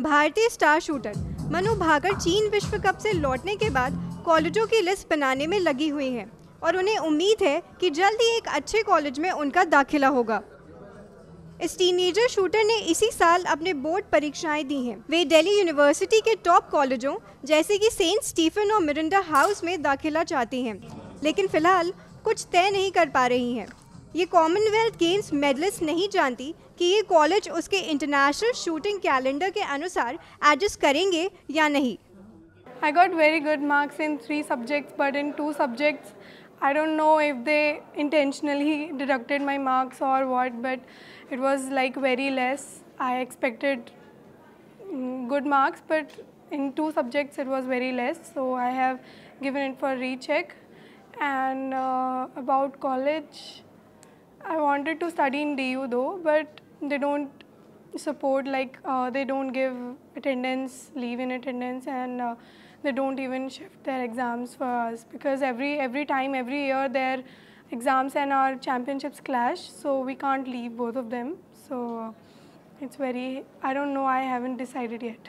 भारतीय star shooter Manu Bhaker चीन विश्व कप से लौटने के बाद कॉलेजों की लिस्ट बनाने में लगी हुई हैं और उन्हें उम्मीद है कि जल्द ही एक अच्छे कॉलेज में उनका दाखिला होगा इस टीनेजर शूटर ने इसी साल अपने बोर्ड परीक्षाएं दी हैं वे दिल्ली यूनिवर्सिटी के टॉप कॉलेजों जैसे कि सेंट स्टीफन और मिरिंडा हाउस में दाखिला चाहती हैं लेकिन फिलहाल कुछ तय नहीं कर पा रही हैं ये कॉमनवेल्थ गेम्स मेडलिस्ट नहीं जानती कि ये कॉलेज उसके इंटरनेशनल शूटिंग कैलेंडर के अनुसार एडजस्ट करेंगे या नहीं I got very good marks in three subjects but in two subjects I don't know if they intentionally deducted my marks और what but it was like very less I expected good marks but in two subjects it was very less so I have given it for recheck and about college I wanted to study in DU though, but they don't support, like, uh, they don't give attendance, leave in attendance, and uh, they don't even shift their exams for us because every, every time, every year, their exams and our championships clash, so we can't leave both of them. So uh, it's very, I don't know, I haven't decided yet.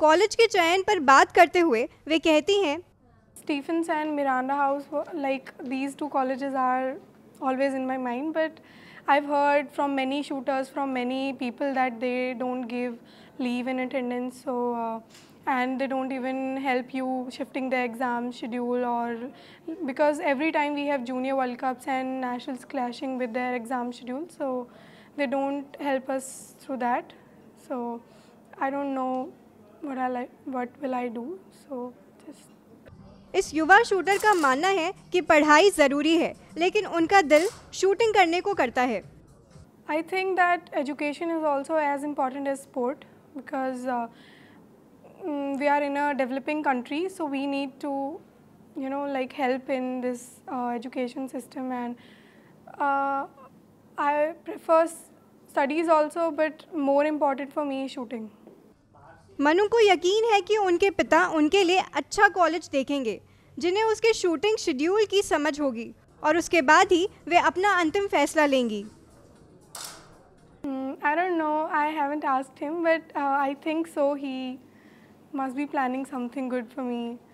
College के चयन पर बात करते हुए वे कहती हैं Stephen's and Miranda House like these two colleges are always in my mind, but I've heard from many shooters, from many people that they don't give leave in attendance, so uh, and they don't even help you shifting the exam schedule or because every time we have junior World Cups and nationals clashing with their exam schedule, so they don't help us through that. So I don't know what I what will I do. So just इस युवा shooter का मानना है कि पढ़ाई ज़रूरी है लेकिन उनका दिल शूटिंग करने को करता है I think that education is also as important as sport because we are in a developing country so we need to you know like help in this education system and I prefer studies also but more important for me shooting Manu को यकीन है कि उनके पिता उनके लिए अच्छा college देखेंगे जिन्हें उसके शूटिंग शेड्यूल की समझ होगी और उसके बाद ही वे अपना अंतिम फैसला लेंगी I don't know I haven't asked him but I think so he must be planning something good for me